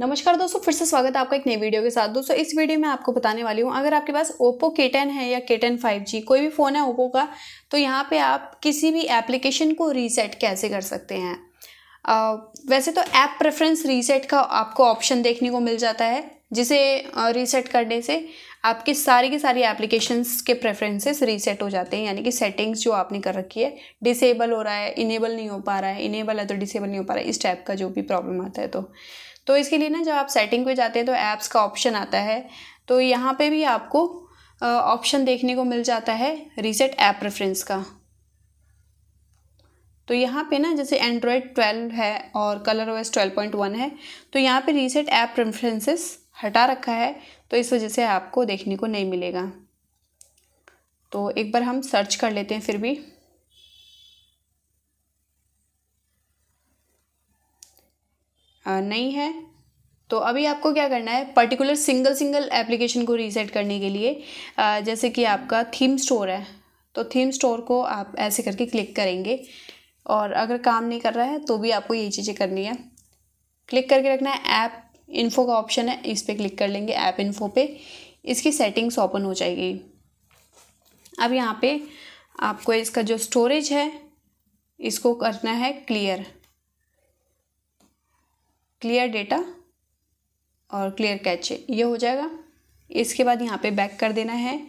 नमस्कार दोस्तों फिर से स्वागत है आपका एक नई वीडियो के साथ दोस्तों इस वीडियो में आपको बताने वाली हूँ अगर आपके पास ओप्पो के टेन है या के टेन फाइव जी कोई भी फ़ोन है ओप्पो का तो यहाँ पे आप किसी भी एप्लीकेशन को रीसेट कैसे कर सकते हैं आ, वैसे तो ऐप प्रेफरेंस रीसेट का आपको ऑप्शन देखने को मिल जाता है जिसे रीसेट करने से आपके सारे के सारी एप्लीकेशंस के प्रेफरेंसेस रीसेट हो जाते हैं यानी कि सेटिंग्स जो आपने कर रखी है डिसेबल हो रहा है इनेबल नहीं हो पा रहा है इनेबल है तो डिसेबल नहीं हो पा रहा है इस टाइप का जो भी प्रॉब्लम आता है तो तो इसके लिए ना जब आप सेटिंग पे जाते हैं तो ऐप्स का ऑप्शन आता है तो यहाँ पर भी आपको ऑप्शन देखने को मिल जाता है रीसेट ऐप प्रेफरेंस का तो यहाँ पे ना जैसे एंड्रॉयड 12 है और कलर ओएस 12.1 है तो यहाँ पे रीसेट ऐप प्रेफरेंसेस हटा रखा है तो इस वजह से आपको देखने को नहीं मिलेगा तो एक बार हम सर्च कर लेते हैं फिर भी आ, नहीं है तो अभी आपको क्या करना है पर्टिकुलर सिंगल सिंगल एप्लीकेशन को रीसेट करने के लिए आ, जैसे कि आपका थीम स्टोर है तो थीम स्टोर को आप ऐसे करके क्लिक करेंगे और अगर काम नहीं कर रहा है तो भी आपको ये चीज़ें करनी है क्लिक करके रखना है ऐप इन्फो का ऑप्शन है इस पर क्लिक कर लेंगे ऐप इन्फो पे इसकी सेटिंग्स ओपन हो जाएगी अब यहाँ पे आपको इसका जो स्टोरेज है इसको करना है क्लियर क्लियर डेटा और क्लियर कैच ये हो जाएगा इसके बाद यहाँ पे बैक कर देना है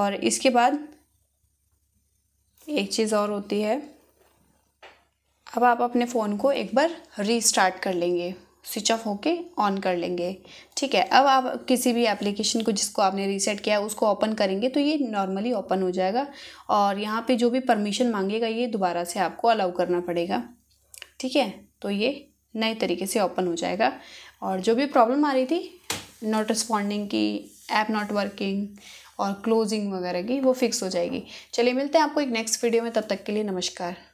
और इसके बाद एक चीज़ और होती है अब आप अपने फ़ोन को एक बार रीस्टार्ट कर लेंगे स्विच ऑफ होके ऑन कर लेंगे ठीक है अब आप किसी भी एप्लीकेशन को जिसको आपने रीसेट किया है उसको ओपन करेंगे तो ये नॉर्मली ओपन हो जाएगा और यहाँ पे जो भी परमिशन मांगेगा ये दोबारा से आपको अलाउ करना पड़ेगा ठीक है तो ये नए तरीके से ओपन हो जाएगा और जो भी प्रॉब्लम आ रही थी नॉट रिस्पॉन्डिंग की ऐप नॉट वर्किंग और क्लोजिंग वगैरह की वो फिक्स हो जाएगी चलिए मिलते हैं आपको एक नेक्स्ट वीडियो में तब तक के लिए नमस्कार